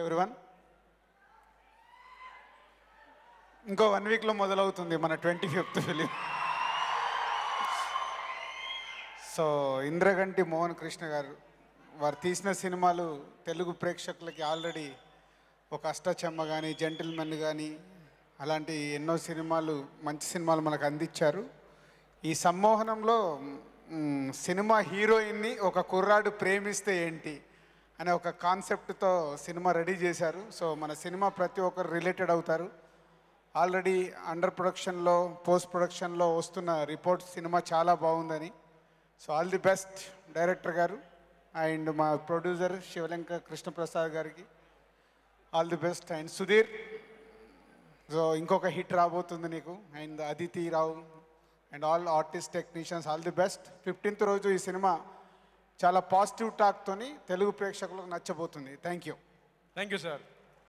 everyone ఇంకో one వీక్లో మొదలవుతుంది మన twenty fifth film so Indraganti Mohan Krishna గారు వారు తీసిన సినిమాలు తెలుగు ప్రేక్షకులకి ఆల్రెడీ ఒక అష్టచెమ్మ కానీ జెంటిల్మెన్ కానీ అలాంటి ఎన్నో సినిమాలు మంచి సినిమాలు మనకు అందించారు ఈ సమ్మోహనంలో సినిమా హీరోయిన్ని ఒక కుర్రాడు ప్రేమిస్తే ఏంటి అనే ఒక కాన్సెప్ట్తో సినిమా రెడీ చేశారు సో మన సినిమా ప్రతి ఒక్కరు రిలేటెడ్ అవుతారు ఆల్రెడీ అండర్ ప్రొడక్షన్లో పోస్ట్ ప్రొడక్షన్లో వస్తున్న రిపోర్ట్ సినిమా చాలా బాగుందని so all the best director గారు అండ్ మా ప్రొడ్యూసర్ శివలంక కృష్ణప్రసాద్ గారికి all the best and Sudheer so ఇంకొక హిట్ రాబోతుంది నీకు and Aditi Rao and all artist technicians all the best fifteenth రోజు ఈ సినిమా చాలా పాజిటివ్ టాక్తోని తెలుగు ప్రేక్షకులకు నచ్చబోతుంది thank you thank you sir